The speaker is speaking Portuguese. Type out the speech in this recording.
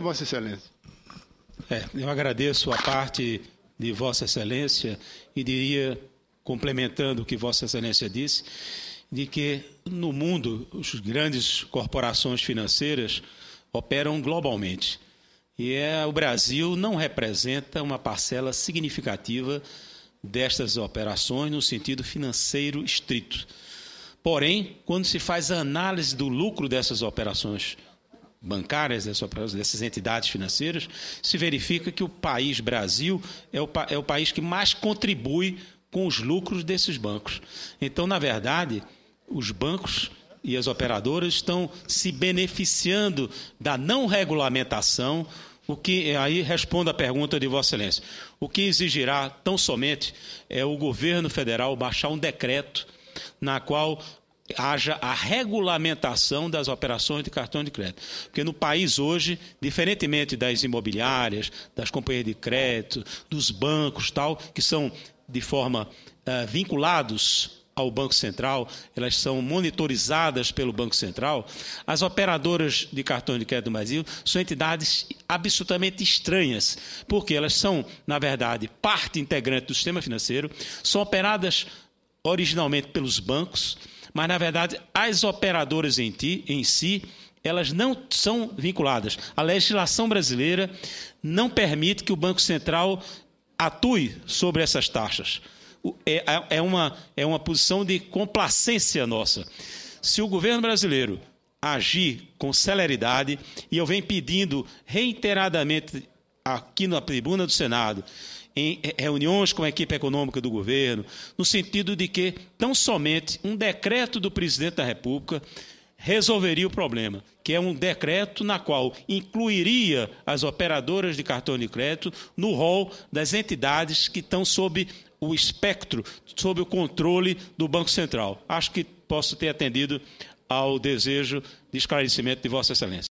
Vossa Excelência. É, eu agradeço a parte de Vossa Excelência e diria, complementando o que Vossa Excelência disse, de que no mundo as grandes corporações financeiras operam globalmente. E é, o Brasil não representa uma parcela significativa destas operações no sentido financeiro estrito. Porém, quando se faz a análise do lucro dessas operações bancárias, né, dessas entidades financeiras, se verifica que o país Brasil é o, é o país que mais contribui com os lucros desses bancos. Então, na verdade, os bancos e as operadoras estão se beneficiando da não regulamentação, o que aí respondo à pergunta de Vossa Excelência. O que exigirá tão somente é o governo federal baixar um decreto na qual haja a regulamentação das operações de cartão de crédito. Porque no país hoje, diferentemente das imobiliárias, das companhias de crédito, dos bancos, tal, que são de forma uh, vinculados ao Banco Central, elas são monitorizadas pelo Banco Central. As operadoras de cartão de crédito do Brasil são entidades absolutamente estranhas, porque elas são, na verdade, parte integrante do sistema financeiro, são operadas originalmente pelos bancos mas na verdade as operadoras em, ti, em si elas não são vinculadas. A legislação brasileira não permite que o Banco Central atue sobre essas taxas. É, é, é, uma, é uma posição de complacência nossa. Se o governo brasileiro agir com celeridade, e eu venho pedindo reiteradamente aqui na tribuna do Senado, em reuniões com a equipe econômica do governo, no sentido de que tão somente um decreto do presidente da República resolveria o problema, que é um decreto na qual incluiria as operadoras de cartão de crédito no rol das entidades que estão sob o espectro, sob o controle do Banco Central. Acho que posso ter atendido ao desejo de esclarecimento de Vossa Excelência.